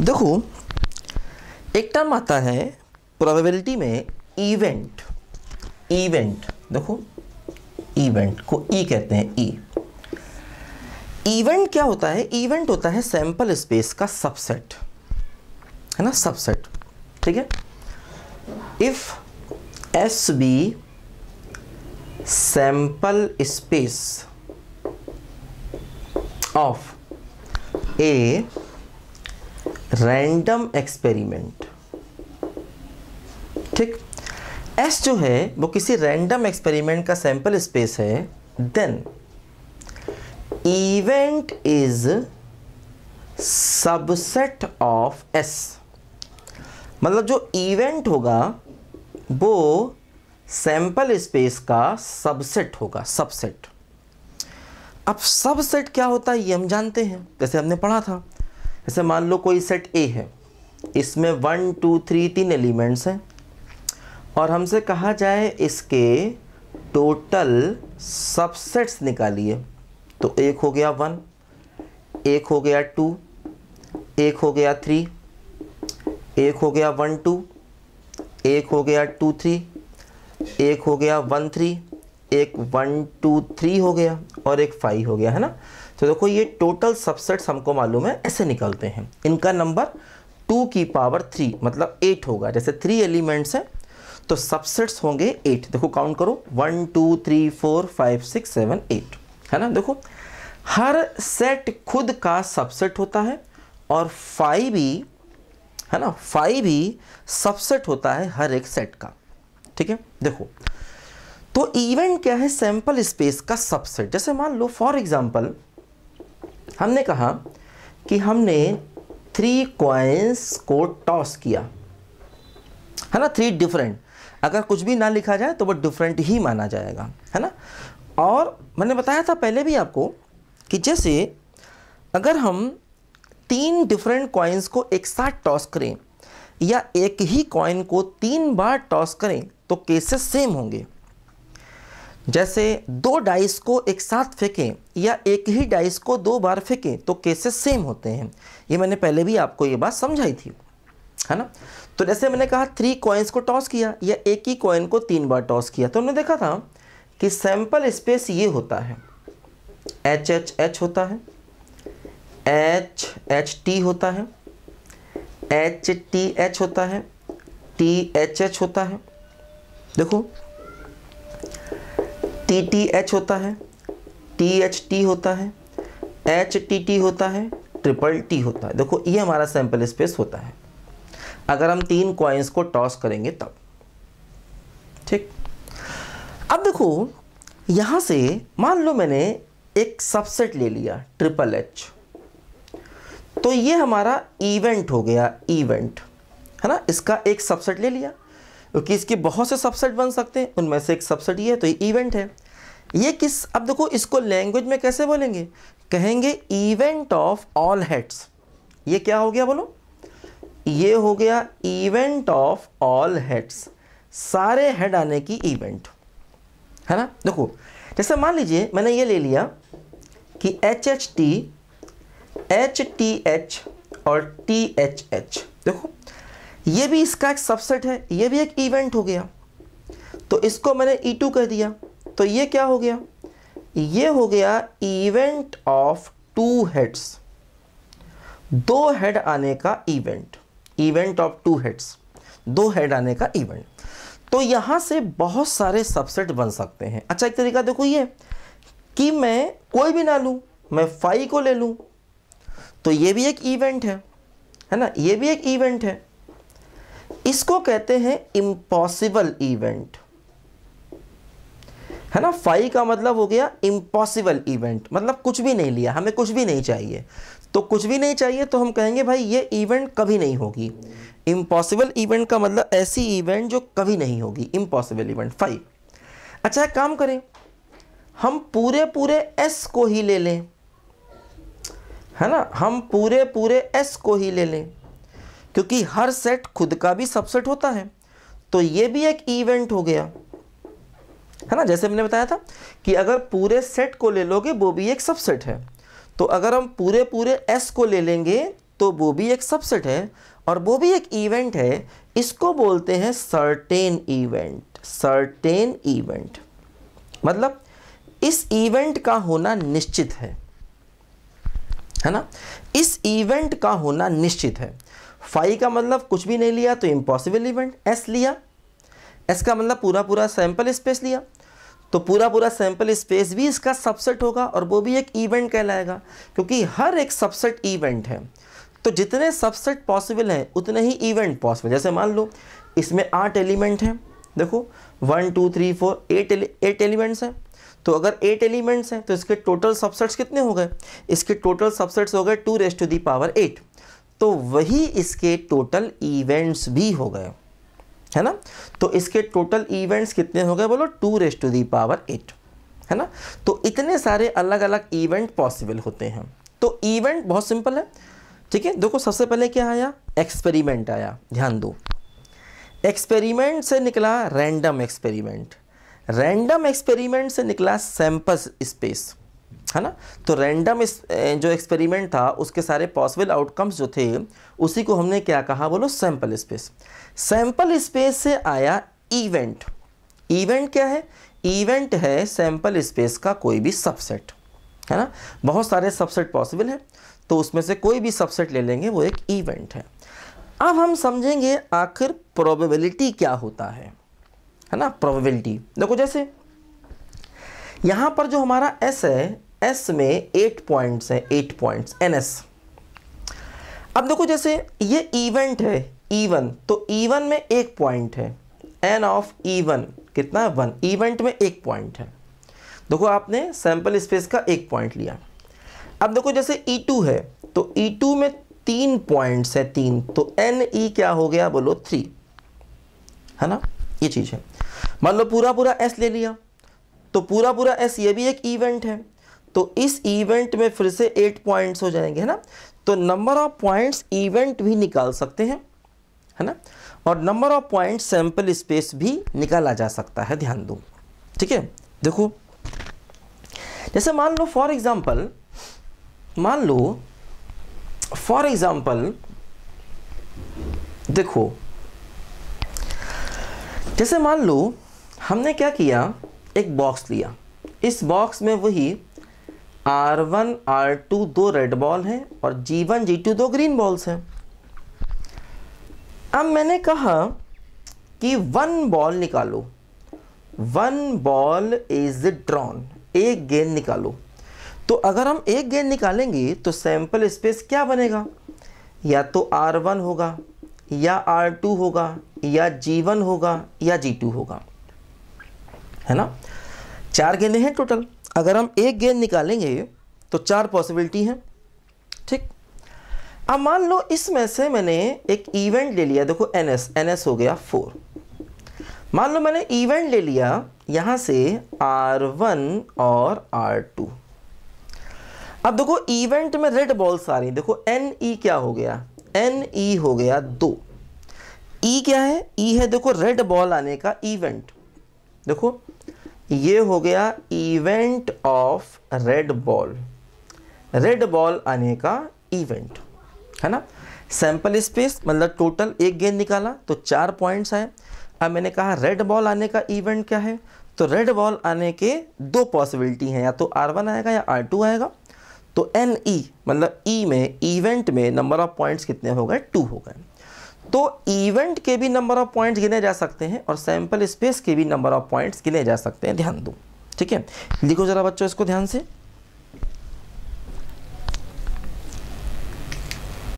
देखो एक टर्म आता है प्रोबेबिलिटी में इवेंट इवेंट देखो इवेंट को ई e कहते हैं ई e. इवेंट क्या होता है इवेंट होता है सैंपल स्पेस का सबसेट है ना सबसेट ठीक है if S be sample space of a random experiment ठीक एस जो है वो किसी रैंडम एक्सपेरिमेंट का सैंपल स्पेस है then event is subset of S मतलब जो इवेंट होगा वो सैंपल स्पेस का सबसेट होगा सबसेट अब सबसेट क्या होता है ये हम जानते हैं जैसे हमने पढ़ा था जैसे मान लो कोई सेट ए है इसमें वन टू थ्री तीन एलिमेंट्स हैं और हमसे कहा जाए इसके टोटल सबसेट्स निकालिए तो एक हो गया वन एक हो गया टू एक हो गया थ्री एक हो गया वन टू एक हो गया टू थ्री एक हो गया वन थ्री एक वन टू थ्री हो गया और एक फाइव हो गया है ना तो देखो ये टोटल सबसेट्स हमको मालूम है ऐसे निकलते हैं इनका नंबर टू की पावर थ्री मतलब एट होगा जैसे थ्री एलिमेंट्स हैं तो सबसेट्स होंगे एट देखो काउंट करो one two three four five six seven eight है ना देखो हर सेट खुद का सबसेट होता है और फाइव भी है ना फाइव भी सबसेट होता है हर एक सेट का ठीक है देखो तो इवेंट क्या है सैंपल स्पेस का सबसेट जैसे मान लो फॉर एग्जांपल हमने कहा कि हमने थ्री कॉइन्स को टॉस किया है ना थ्री डिफरेंट अगर कुछ भी ना लिखा जाए तो वो डिफरेंट ही माना जाएगा है ना और मैंने बताया था पहले भी आपको कि जैसे अगर हम तीन डिफरेंट कॉइन्स को एक साथ टॉस करें या एक ही कॉइन को तीन बार टॉस करें तो केसेस सेम होंगे जैसे दो डाइस को एक साथ फेंकें या एक ही डाइस को दो बार फेंकें तो केसेस सेम होते हैं ये मैंने पहले भी आपको ये बात समझाई थी है ना तो जैसे मैंने कहा थ्री कॉइन्स को टॉस किया या एक ही कॉइन को तीन बार टॉस किया तो हमने देखा था कि सैम्पल स्पेस ये होता है एच एच एच होता है एच एच टी होता है एच टी एच होता है टी एच एच होता है देखो टी टी एच होता है टी एच टी होता है एच टी टी होता है ट्रिपल टी होता है देखो ये हमारा सैंपल स्पेस होता है अगर हम तीन क्वाइंस को टॉस करेंगे तब ठीक अब देखो यहाँ से मान लो मैंने एक सबसेट ले लिया ट्रिपल एच तो ये हमारा इवेंट हो गया इवेंट है ना इसका एक सबसेट ले लिया क्योंकि इसके बहुत से सबसेट बन सकते हैं उनमें से एक सबसेट ये है तो ये इवेंट है ये किस अब देखो इसको लैंग्वेज में कैसे बोलेंगे कहेंगे इवेंट ऑफ ऑल हेड्स ये क्या हो गया बोलो ये हो गया इवेंट ऑफ ऑल हेड्स सारे हेड आने की इवेंट है ना देखो जैसे मान लीजिए मैंने ये ले लिया कि H H T H T H और टी एच एच देखो ये भी इसका एक सबसेट है ये भी एक इवेंट हो गया तो इसको मैंने ई e टू कह दिया तो ये क्या हो गया ये हो गया इवेंट ऑफ टू हेड्स दो हेड आने का event event of two heads दो हेड आने का इवेंट तो यहां से बहुत सारे सबसेट बन सकते हैं अच्छा एक तरीका देखो ये कि मैं कोई भी ना लू मैं फाइव को ले लू तो ये भी एक इवेंट है है ना ये भी एक इवेंट है इसको कहते हैं इम्पॉसिबल इवेंट है ना फाइव का मतलब हो गया इम्पॉसिबल इवेंट मतलब कुछ भी नहीं लिया हमें कुछ भी नहीं चाहिए तो कुछ भी नहीं चाहिए तो हम कहेंगे भाई ये इवेंट कभी नहीं होगी इम्पॉसिबल इवेंट का मतलब ऐसी इवेंट जो कभी नहीं होगी इम्पॉसिबल इवेंट फाइव अच्छा एक काम करें हम पूरे पूरे एस को ही ले लें है ना हम पूरे पूरे एस को ही ले लें क्योंकि हर सेट खुद का भी सबसेट होता है तो ये भी एक इवेंट हो गया है ना जैसे मैंने बताया था कि अगर पूरे सेट को ले लोगे वो भी एक सबसेट है तो अगर हम पूरे पूरे एस को ले लेंगे तो वो भी एक सबसेट है और वो भी एक इवेंट है इसको बोलते हैं सर्टेन इवेंट सर्टेन इवेंट मतलब इस इवेंट का होना निश्चित है है ना इस इवेंट का होना निश्चित है फाइव का मतलब कुछ भी नहीं लिया तो इम्पॉसिबल इवेंट एस लिया एस का मतलब पूरा पूरा सैम्पल स्पेस लिया तो पूरा पूरा सैम्पल स्पेस भी इसका सबसेट होगा और वो भी एक इवेंट कहलाएगा क्योंकि हर एक सबसेट इवेंट है तो जितने सबसेट पॉसिबल हैं उतने ही इवेंट पॉसिबल जैसे मान लो इसमें आठ एलिमेंट हैं देखो one two three four eight eight elements हैं तो अगर एट एलिमेंट्स हैं तो इसके टोटल सबसेट्स कितने हो गए इसके टोटल सबसेट्स हो गए two raised to the power eight तो वही इसके टोटल इवेंट्स भी हो गए है ना तो इसके टोटल इवेंट्स कितने हो गए बोलो two raise to the power eight है ना तो इतने सारे अलग अलग इवेंट पॉसिबल होते हैं तो इवेंट बहुत सिंपल है ठीक है देखो सबसे पहले क्या आया एक्सपेरिमेंट आया ध्यान दो एक्सपेरिमेंट से निकला रैंडम एक्सपेरिमेंट रैंडम एक्सपेरिमेंट से निकला सैंपल स्पेस है ना तो रैंडम इस जो एक्सपेरिमेंट था उसके सारे पॉसिबल आउटकम्स जो थे उसी को हमने क्या कहा बोलो सैंपल स्पेस सैंपल स्पेस से आया इवेंट इवेंट क्या है इवेंट है सैंपल स्पेस का कोई भी सबसेट है ना बहुत सारे सबसेट पॉसिबल हैं तो उसमें से कोई भी सबसेट ले लेंगे वो एक इवेंट है अब हम समझेंगे आखिर प्रोबेबिलिटी क्या होता है है ना प्रोबेबिलिटी देखो जैसे यहां पर जो हमारा एस है एस में एट पॉइंट्स हैं एट पॉइंट्स एन एस अब देखो जैसे ये इवेंट है ईवन e तो ईवन e में एक पॉइंट है एन ऑफ इवन कितना है वन इवेंट में एक पॉइंट है देखो आपने सैंपल स्पेस का एक पॉइंट लिया अब देखो जैसे ई e टू है तो ई टू में तीन पॉइंट्स है तीन तो एन ई क्या हो गया बोलो थ्री है ना ये चीज़ है मान लो पूरा पूरा एस ले लिया तो पूरा पूरा एस ये भी एक इवेंट है तो इस इवेंट में फिर से एट पॉइंट्स हो जाएंगे है ना तो नंबर ऑफ पॉइंट्स इवेंट भी निकाल सकते हैं है ना और number of point sample space भी निकाला जा सकता है ध्यान दो ठीक है देखो जैसे मान लो फॉर एग्जाम्पल मान लो फॉर एग्जाम्पल देखो जैसे मान लो हमने क्या किया एक बॉक्स लिया इस बॉक्स में वही आर वन आर टू दो रेड बॉल हैं और जी वन जी टू दो ग्रीन बॉल्स हैं अब मैंने कहा कि वन बॉल निकालो वन बॉल इज ड्रॉन एक गेंद निकालो तो अगर हम एक गेंद निकालेंगे तो सैंपल स्पेस क्या बनेगा या तो आर वन होगा या आर टू होगा या जी वन होगा या जी टू होगा है ना चार गेंदें हैं टोटल अगर हम एक गेंद निकालेंगे तो चार पॉसिबिलिटी हैं ठीक अब मान लो इसमें से मैंने एक इवेंट ले लिया देखो एन एस एन एस हो गया फोर मान लो मैंने इवेंट ले लिया यहाँ से आर वन और आर टू अब देखो इवेंट में रेड बॉल्स आ रही देखो एन ई क्या हो गया एन ई हो गया दो ई e क्या है ई e है देखो रेड बॉल आने का इवेंट देखो ये हो गया event of red ball red ball आने का इवेंट है ना सैंपल स्पेस मतलब टोटल एक गेंद निकाला तो चार पॉइंट्स आए अब मैंने कहा रेड बॉल आने का इवेंट क्या है तो रेड बॉल आने के दो पॉसिबिलिटी हैं या तो आर वन आएगा या आर टू आएगा तो एन ई e, मतलब ई e में इवेंट में नंबर ऑफ पॉइंट्स कितने हो गए टू हो गए तो इवेंट के भी नंबर ऑफ पॉइंट्स गिने जा सकते हैं और सैंपल स्पेस के भी नंबर ऑफ पॉइंट्स गिने जा सकते हैं ध्यान दो ठीक है लिखो जरा बच्चों इसको ध्यान से